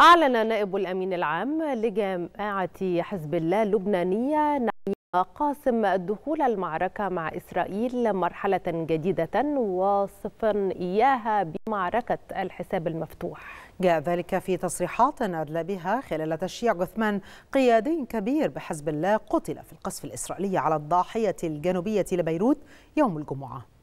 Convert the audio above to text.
أعلن نائب الأمين العام لجماعة حزب الله اللبنانية قاسم دخول المعركة مع إسرائيل مرحلة جديدة واصفا إياها بمعركة الحساب المفتوح جاء ذلك في تصريحات أدلى بها خلال تشييع جثمان قيادي كبير بحزب الله قتل في القصف الإسرائيلي على الضاحية الجنوبية لبيروت يوم الجمعة